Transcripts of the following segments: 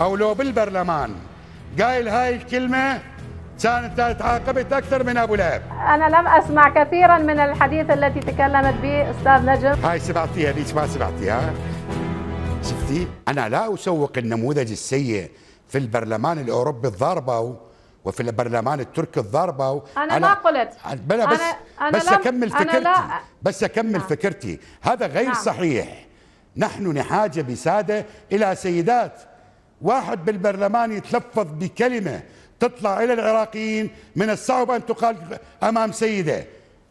او لو بالبرلمان قايل هاي الكلمه كانت تعاقبت اكثر من ابو لهب انا لم اسمع كثيرا من الحديث التي تكلمت به استاذ نجم هاي سمعتيها ليش ما سمعتيها شفتي انا لا اسوق النموذج السيء في البرلمان الاوروبي الضاربه وفي البرلمان التركي الضاربه أنا, انا ما قلت بلا بس أنا بس أنا اكمل فكرتي أنا بس اكمل نعم. فكرتي هذا غير نعم. صحيح نحن نحاجه بساده الى سيدات واحد بالبرلمان يتلفظ بكلمة تطلع إلى العراقيين من الصعب أن تقال أمام سيدة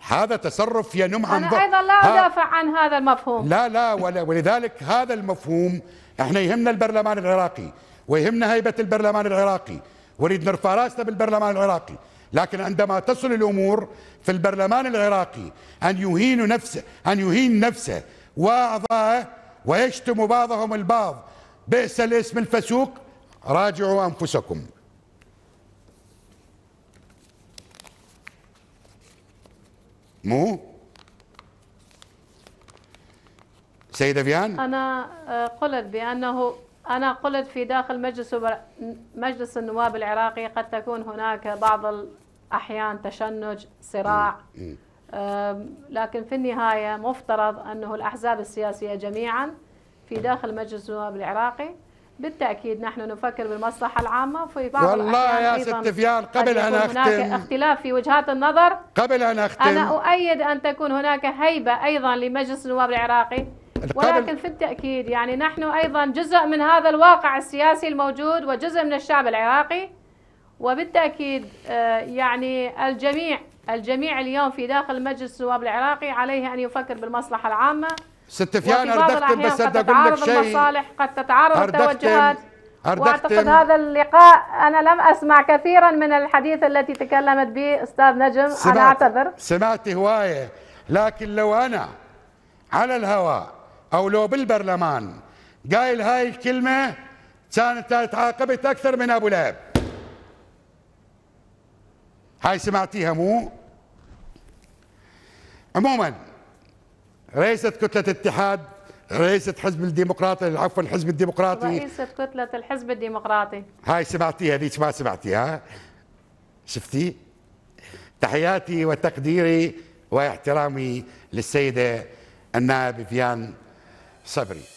هذا تصرف ينم عن أنا أيضا لا أدافع عن هذا المفهوم لا لا ولذلك هذا المفهوم احنا يهمنا البرلمان العراقي ويهمنا هيبة البرلمان العراقي ونريد نرفع راسنا بالبرلمان العراقي لكن عندما تصل الأمور في البرلمان العراقي أن يهين نفسه أن يهين نفسه وأعضائه ويشتم بعضهم البعض بئس الاسم الفسوق راجعوا أنفسكم مو سيدة فيان أنا آه، قلت بأنه أنا قلت في داخل مجلس مجلس النواب العراقي قد تكون هناك بعض الأحيان تشنج صراع لكن في النهاية مفترض أنه الأحزاب السياسية جميعا في داخل مجلس النواب العراقي بالتاكيد نحن نفكر بالمصلحه العامه في بعض والله يا ست فيان قبل ان اختم هناك اختلاف في وجهات النظر قبل ان اختم انا اؤيد ان تكون هناك هيبه ايضا لمجلس النواب العراقي ولكن في التاكيد يعني نحن ايضا جزء من هذا الواقع السياسي الموجود وجزء من الشعب العراقي وبالتاكيد آه، يعني الجميع الجميع اليوم في داخل مجلس النواب العراقي عليه ان يفكر بالمصلحه العامه ست فيان اردختم بس بدي اقول لك شيء المصالح قد تتعارض التوجهات واعتقد هذا اللقاء انا لم اسمع كثيرا من الحديث التي تكلمت به استاذ نجم سمعت انا اعتذر سمعت هوايه لكن لو انا على الهواء او لو بالبرلمان قايل هاي الكلمه كانت تعاقبت اكثر من ابو لهب هاي سمعتيها مو عموما رئيسة كتلة اتحاد رئيسة حزب الديمقراطي عفوا الحزب الديمقراطي رئيسة كتلة الحزب الديمقراطي هاي سمعتيها هذيك ما سمعتيها شفتي تحياتي وتقديري واحترامي للسيدة النائبة فيان صبري